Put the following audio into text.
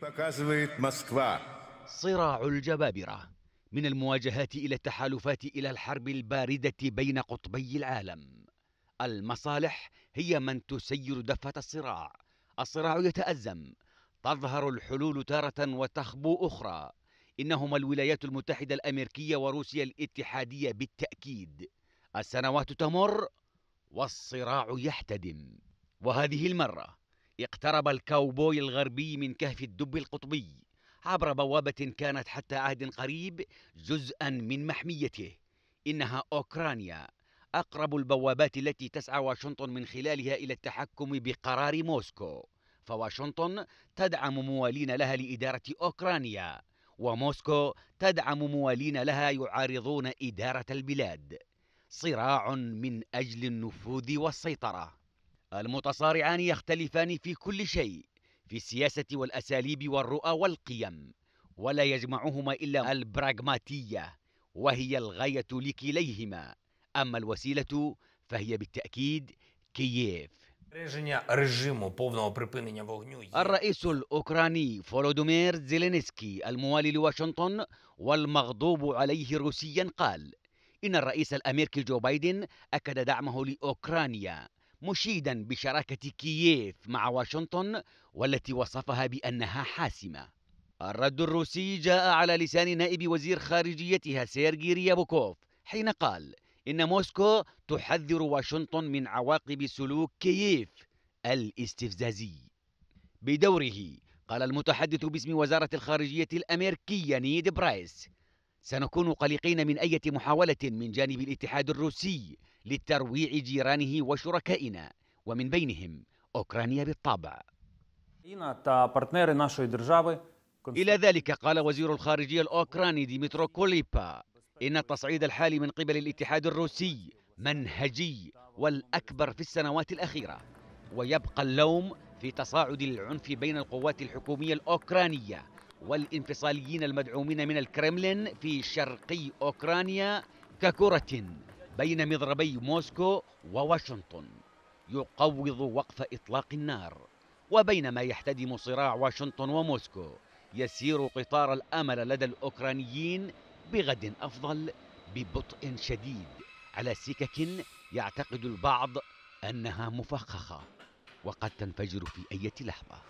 показывает Москва. صراع الجبابرة من المواجهات إلى التحالفات إلى الحرب الباردة بين قطبي العالم المصالح هي من تسير دفة الصراع الصراع يتأزم تظهر الحلول تارة وتخبو أخرى إنهما الولايات المتحدة الأمريكية وروسيا الاتحادية بالتأكيد السنوات تمر والصراع يحتدم وهذه المرة اقترب الكاوبوي الغربي من كهف الدب القطبي عبر بوابة كانت حتى عهد قريب جزءا من محميته إنها أوكرانيا أقرب البوابات التي تسعى واشنطن من خلالها إلى التحكم بقرار موسكو فواشنطن تدعم موالين لها لإدارة أوكرانيا وموسكو تدعم موالين لها يعارضون إدارة البلاد صراع من أجل النفوذ والسيطرة المتصارعان يختلفان في كل شيء في السياسة والأساليب والرؤى والقيم ولا يجمعهما إلا البراغماتية وهي الغاية لكليهما أما الوسيلة فهي بالتأكيد كييف الرئيس الأوكراني فولودومير زيلينسكي الموالي لواشنطن والمغضوب عليه روسيا قال إن الرئيس الأمريكي جو بايدن أكد دعمه لأوكرانيا مشيدا بشراكة كييف مع واشنطن والتي وصفها بأنها حاسمة الرد الروسي جاء على لسان نائب وزير خارجيتها سيرجي ريابوكوف حين قال إن موسكو تحذر واشنطن من عواقب سلوك كييف الاستفزازي بدوره قال المتحدث باسم وزارة الخارجية الأمريكية نيد برايس سنكون قلقين من أي محاولة من جانب الاتحاد الروسي لترويع جيرانه وشركائنا ومن بينهم أوكرانيا بالطبع إلى ذلك قال وزير الخارجية الأوكراني ديمترو كوليبا إن التصعيد الحالي من قبل الاتحاد الروسي منهجي والأكبر في السنوات الأخيرة ويبقى اللوم في تصاعد العنف بين القوات الحكومية الأوكرانية والانفصاليين المدعومين من الكرملين في شرقي أوكرانيا ككرة بين مضربي موسكو وواشنطن يقوض وقف إطلاق النار وبينما يحتدم صراع واشنطن وموسكو يسير قطار الأمل لدى الأوكرانيين بغد أفضل ببطء شديد على سكك يعتقد البعض أنها مفخخة وقد تنفجر في أي لحظة